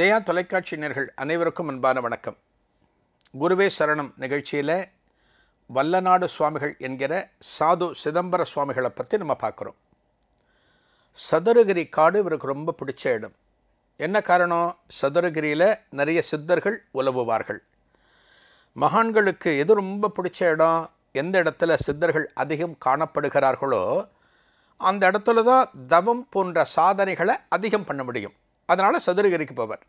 ஜெயா தொலைக்காட்சி நேர்கள் அனைவருக்கும் அன்பான வணக்கம் குருவே சரணம் நிகழ்ச்சியில் வல்லநாடு சுவாமிகள் என்கிற சாது சிதம்பர சுவாமிகளை பற்றி நம்ம பார்க்குறோம் சதுரகிரி காடு இவருக்கு ரொம்ப பிடிச்ச இடம் என்ன காரணம் சதுரகிரியில் நிறைய சித்தர்கள் உலவுவார்கள் மகான்களுக்கு எது ரொம்ப பிடிச்ச இடம் எந்த இடத்துல சித்தர்கள் அதிகம் காணப்படுகிறார்களோ அந்த இடத்துல தான் தவம் போன்ற சாதனைகளை அதிகம் பண்ண முடியும் அதனால் சதுரகிரிக்கு போவார்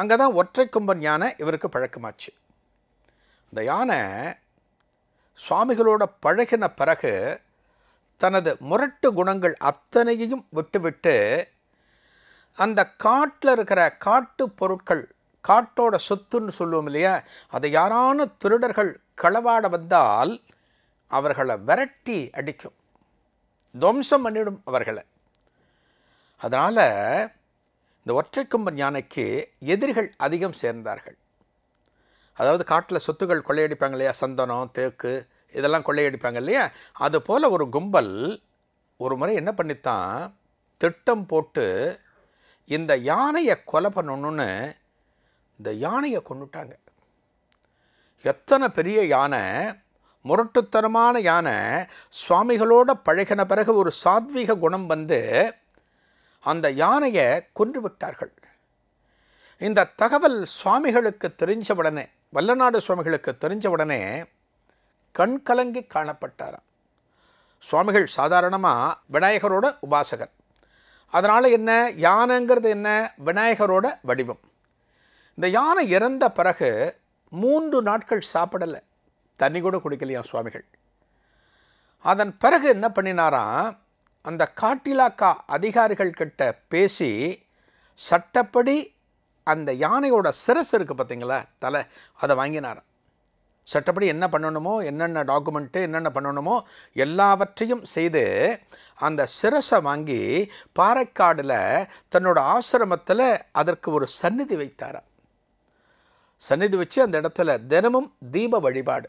அங்கே தான் ஒற்றை கும்பன் யானை இவருக்கு பழக்கமாச்சு இந்த யானை சுவாமிகளோட பழகின பிறகு தனது முரட்டு குணங்கள் அத்தனையையும் விட்டுவிட்டு அந்த காட்டில் இருக்கிற காட்டு பொருட்கள் காட்டோட சொத்துன்னு சொல்லுவோம் இல்லையா அதை யாரான திருடர்கள் களவாட வந்தால் அவர்களை விரட்டி அடிக்கும் துவம்சம் பண்ணிடும் அவர்களை அதனால் இந்த ஒற்றை ஒற்றைக்கொம்பன் யானைக்கு எதிரிகள் அதிகம் சேர்ந்தார்கள் அதாவது காட்டில் சொத்துக்கள் கொள்ளையடிப்பாங்க இல்லையா சந்தனம் தேக்கு இதெல்லாம் கொள்ளையடிப்பாங்க இல்லையா அது போல் ஒரு கும்பல் ஒரு முறை என்ன பண்ணித்தான் திட்டம் போட்டு இந்த யானையை கொலை பண்ணணுன்னு இந்த யானையை கொண்டுட்டாங்க எத்தனை பெரிய யானை முரட்டுத்தனமான யானை சுவாமிகளோட பழகின பிறகு ஒரு சாத்வீக குணம் வந்து அந்த யானையை கொன்று விட்டார்கள் இந்த தகவல் சுவாமிகளுக்கு தெரிஞ்ச உடனே வல்லநாடு சுவாமிகளுக்கு தெரிஞ்ச உடனே கண் கலங்கி காணப்பட்டாராம் சுவாமிகள் சாதாரணமாக விநாயகரோட உபாசகர் அதனால் என்ன யானைங்கிறது என்ன விநாயகரோட வடிவம் இந்த யானை இறந்த பிறகு மூன்று நாட்கள் சாப்பிடலை தண்ணி கூட குடிக்கலையாம் சுவாமிகள் அதன் பிறகு என்ன பண்ணினாராம் அந்த காட்டிலாக்கா அதிகாரிகள் கிட்ட பேசி சட்டப்படி அந்த யானையோட சிரஸ் இருக்குது பார்த்தீங்களா தலை அதை வாங்கினாராம் சட்டப்படி என்ன பண்ணணுமோ என்னென்ன டாக்குமெண்ட்டு என்னென்ன பண்ணணுமோ எல்லாவற்றையும் செய்து அந்த சிரசை வாங்கி பாறைக்காடில் தன்னோட ஆசிரமத்தில் அதற்கு ஒரு சந்நிதி வைத்தாராம் சந்நிதி வச்சு அந்த இடத்துல தினமும் தீப வழிபாடு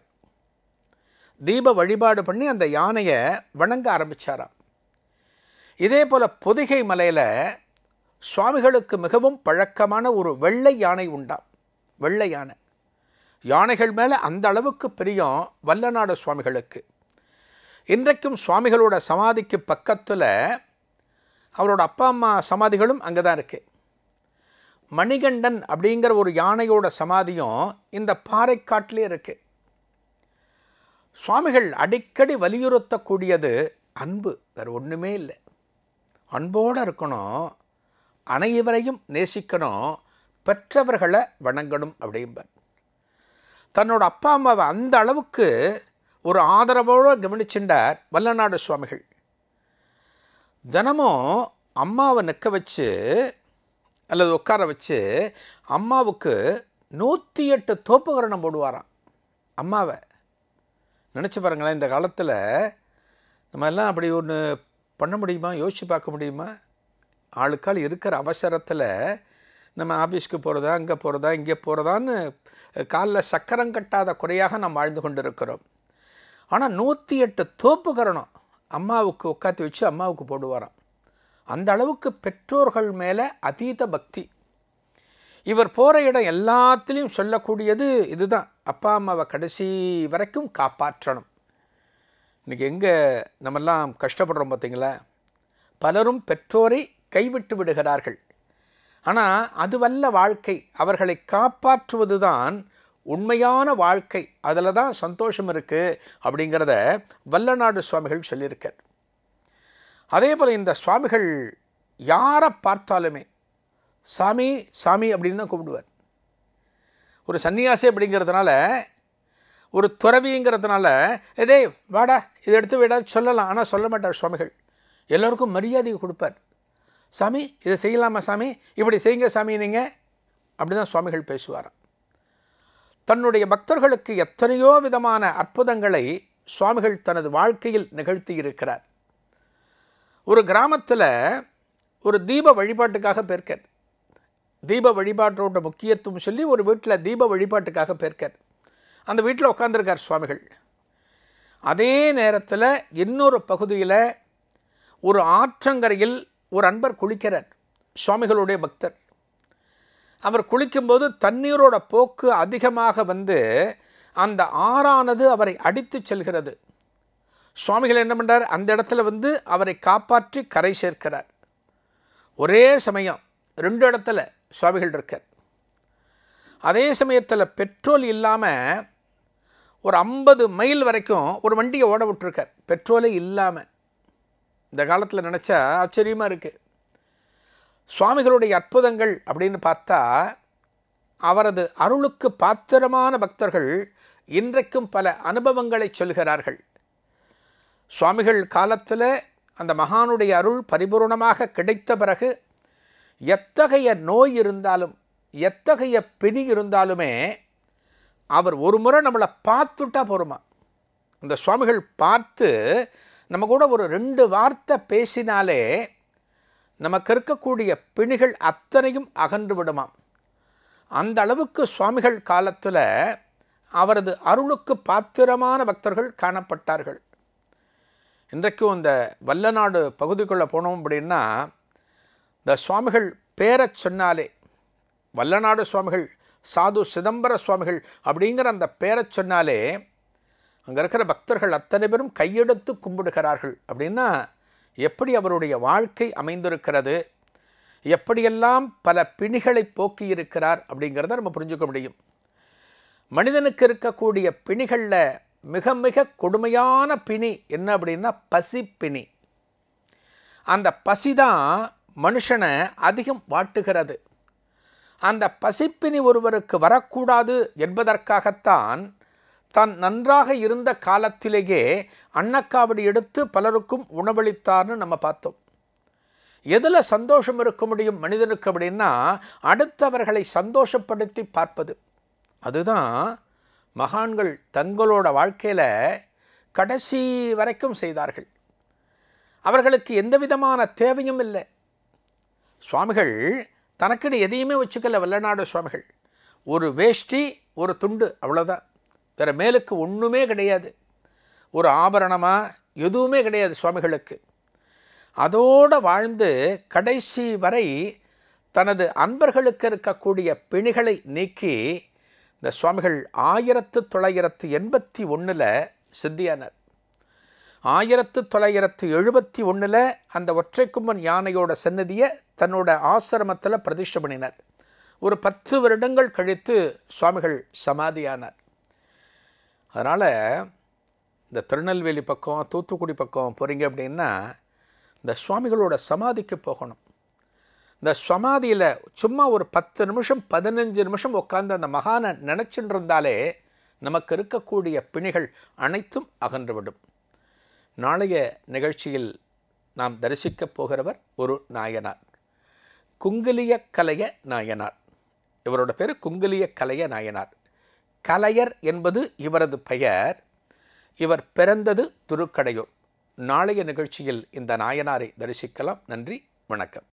தீப வழிபாடு பண்ணி அந்த யானையை வணங்க ஆரம்பித்தாராம் இதே போல் பொதிகை மலையில் சுவாமிகளுக்கு மிகவும் பழக்கமான ஒரு வெள்ளை யானை உண்டா வெள்ளை யானை யானைகள் மேலே அந்த அளவுக்கு பிரியம் வல்லநாடு சுவாமிகளுக்கு இன்றைக்கும் சுவாமிகளோட சமாதிக்கு பக்கத்தில் அவரோட அப்பா அம்மா சமாதிகளும் அங்கே தான் இருக்குது மணிகண்டன் அப்படிங்கிற ஒரு யானையோட சமாதியும் இந்த பாறைக்காட்டிலே இருக்குது சுவாமிகள் அடிக்கடி வலியுறுத்தக்கூடியது அன்பு வேறு ஒன்றுமே இல்லை அன்போடு இருக்கணும் அனைவரையும் நேசிக்கணும் பெற்றவர்களை வணங்கணும் அப்படிம்பார் தன்னோட அப்பா அம்மாவை அந்த அளவுக்கு ஒரு ஆதரவோடு கவனிச்சுட்டார் வல்லநாடு சுவாமிகள் தினமும் அம்மாவை நிற்க வச்சு அல்லது உட்கார வச்சு அம்மாவுக்கு நூற்றி எட்டு தோப்புகரணம் போடுவாராம் அம்மாவை நினச்சி பாருங்களேன் இந்த காலத்தில் நம்ம எல்லாம் அப்படி ஒன்று பண்ண முடியுமா யோசித்து பார்க்க முடியுமா ஆளுக்கால் இருக்கிற அவசரத்தில் நம்ம ஆஃபீஸ்க்கு போகிறதா அங்கே போகிறதா இங்கே போகிறதான்னு காலில் சக்கரம் கட்டாத குறையாக நாம் வாழ்ந்து கொண்டு இருக்கிறோம் ஆனால் நூற்றி எட்டு தோப்பு கரணம் அம்மாவுக்கு உட்காந்து வச்சு அம்மாவுக்கு போடுவாராம் அந்த அளவுக்கு பெற்றோர்கள் மேலே அதீத பக்தி இவர் போகிற இடம் எல்லாத்துலேயும் சொல்லக்கூடியது இதுதான் அப்பா அம்மாவை கடைசி வரைக்கும் காப்பாற்றணும் இன்றைக்கி எங்கே நம்மெல்லாம் கஷ்டப்படுறோம் பார்த்திங்களா பலரும் பெற்றோரை கைவிட்டு விடுகிறார்கள் ஆனால் அதுவல்ல வாழ்க்கை அவர்களை காப்பாற்றுவது தான் உண்மையான வாழ்க்கை அதில் தான் சந்தோஷம் இருக்குது அப்படிங்கிறத வல்லநாடு சுவாமிகள் சொல்லியிருக்கார் அதே போல் இந்த சுவாமிகள் யாரை பார்த்தாலுமே சாமி சாமி அப்படின்னு தான் கூப்பிடுவார் ஒரு சன்னியாசி அப்படிங்கிறதுனால ஒரு துறவிங்கிறதுனால டே வாடா இதை எடுத்து விடாது சொல்லலாம் ஆனால் சொல்ல மாட்டார் சுவாமிகள் எல்லோருக்கும் மரியாதை கொடுப்பார் சாமி இதை செய்யலாமா சாமி இப்படி செய்யுங்க சாமி நீங்கள் அப்படி தான் சுவாமிகள் பேசுவாராம் தன்னுடைய பக்தர்களுக்கு எத்தனையோ விதமான அற்புதங்களை சுவாமிகள் தனது வாழ்க்கையில் நிகழ்த்தி இருக்கிறார் ஒரு கிராமத்தில் ஒரு தீப வழிபாட்டுக்காக பேர்க்கார் தீப வழிபாட்டோட முக்கியத்துவம் சொல்லி ஒரு வீட்டில் தீப வழிபாட்டுக்காக பேர்க்கார் அந்த வீட்டில் உட்காந்துருக்கார் சுவாமிகள் அதே நேரத்தில் இன்னொரு பகுதியில் ஒரு ஆற்றங்கரையில் ஒரு அன்பர் குளிக்கிறார் சுவாமிகளுடைய பக்தர் அவர் குளிக்கும்போது தண்ணீரோட போக்கு அதிகமாக வந்து அந்த ஆறானது அவரை அடித்து செல்கிறது சுவாமிகள் என்ன பண்ணுறார் அந்த இடத்துல வந்து அவரை காப்பாற்றி கரை சேர்க்கிறார் ஒரே சமயம் ரெண்டு இடத்துல சுவாமிகள் இருக்கார் அதே சமயத்தில் பெட்ரோல் இல்லாமல் ஒரு ஐம்பது மைல் வரைக்கும் ஒரு வண்டியை ஓட விட்டுருக்கார் பெட்ரோலே இல்லாமல் இந்த காலத்தில் நினச்சா ஆச்சரியமாக இருக்குது சுவாமிகளுடைய அற்புதங்கள் அப்படின்னு பார்த்தா அவரது அருளுக்கு பாத்திரமான பக்தர்கள் இன்றைக்கும் பல அனுபவங்களை சொல்கிறார்கள் சுவாமிகள் காலத்தில் அந்த மகானுடைய அருள் பரிபூர்ணமாக கிடைத்த பிறகு எத்தகைய நோய் இருந்தாலும் எத்தகைய பிணி இருந்தாலுமே அவர் ஒரு முறை நம்மளை பார்த்துட்டா போகிறோமா இந்த சுவாமிகள் பார்த்து நம்ம கூட ஒரு ரெண்டு வார்த்தை பேசினாலே நமக்கு இருக்கக்கூடிய பிணிகள் அத்தனையும் அகன்று விடுமாம் அந்த அளவுக்கு சுவாமிகள் காலத்தில் அவரது அருளுக்கு பாத்திரமான பக்தர்கள் காணப்பட்டார்கள் இன்றைக்கும் இந்த வல்லநாடு பகுதிக்குள்ளே போனோம் அப்படின்னா இந்த சுவாமிகள் பேரை சொன்னாலே வல்லநாடு சுவாமிகள் சாது சிதம்பர சுவாமிகள் அப்படிங்கிற அந்த பேரை சொன்னாலே அங்கே இருக்கிற பக்தர்கள் அத்தனை பேரும் கையெடுத்து கும்பிடுகிறார்கள் அப்படின்னா எப்படி அவருடைய வாழ்க்கை அமைந்திருக்கிறது எப்படியெல்லாம் பல பிணிகளை போக்கி இருக்கிறார் அப்படிங்கிறத நம்ம புரிஞ்சுக்க முடியும் மனிதனுக்கு இருக்கக்கூடிய பிணிகளில் மிக மிக கொடுமையான பிணி என்ன அப்படின்னா பசிப்பிணி அந்த பசி தான் மனுஷனை அதிகம் வாட்டுகிறது அந்த பசிப்பினி ஒருவருக்கு வரக்கூடாது என்பதற்காகத்தான் தான் நன்றாக இருந்த காலத்திலேயே அன்னக்காவடி எடுத்து பலருக்கும் உணவளித்தார்னு நம்ம பார்த்தோம் எதில் சந்தோஷம் இருக்க முடியும் மனிதனுக்கு அப்படின்னா அடுத்தவர்களை சந்தோஷப்படுத்தி பார்ப்பது அதுதான் மகான்கள் தங்களோட வாழ்க்கையில் கடைசி வரைக்கும் செய்தார்கள் அவர்களுக்கு எந்த விதமான தேவையும் இல்லை சுவாமிகள் தனக்குன்னு எதையுமே வச்சுக்கல வல்லநாடு சுவாமிகள் ஒரு வேஷ்டி ஒரு துண்டு அவ்வளோதான் வேறு மேலுக்கு ஒன்றுமே கிடையாது ஒரு ஆபரணமாக எதுவுமே கிடையாது சுவாமிகளுக்கு அதோடு வாழ்ந்து கடைசி வரை தனது அன்பர்களுக்கு இருக்கக்கூடிய பிணிகளை நீக்கி இந்த சுவாமிகள் ஆயிரத்து தொள்ளாயிரத்து எண்பத்தி ஒன்றில் சித்தியானார் ஆயிரத்து தொள்ளாயிரத்து எழுபத்தி ஒன்றில் அந்த ஒற்றைக்கும்பன் யானையோட சன்னதியை தன்னோட ஆசிரமத்தில் பிரதிஷ்டை பண்ணினார் ஒரு பத்து வருடங்கள் கழித்து சுவாமிகள் சமாதியானார் அதனால் இந்த திருநெல்வேலி பக்கம் தூத்துக்குடி பக்கம் போகிறீங்க அப்படின்னா இந்த சுவாமிகளோட சமாதிக்கு போகணும் இந்த சமாதியில் சும்மா ஒரு பத்து நிமிஷம் பதினஞ்சு நிமிஷம் உட்காந்து அந்த மகானை நினச்சிட்டு இருந்தாலே நமக்கு இருக்கக்கூடிய பிணிகள் அனைத்தும் அகன்றுவிடும் நாளைய நிகழ்ச்சியில் நாம் தரிசிக்கப் போகிறவர் ஒரு நாயனார் குங்கிலிய கலைய நாயனார் இவரோட பேர் குங்குலிய கலைய நாயனார் கலையர் என்பது இவரது பெயர் இவர் பிறந்தது துருக்கடையூர் நாளைய நிகழ்ச்சியில் இந்த நாயனாரை தரிசிக்கலாம் நன்றி வணக்கம்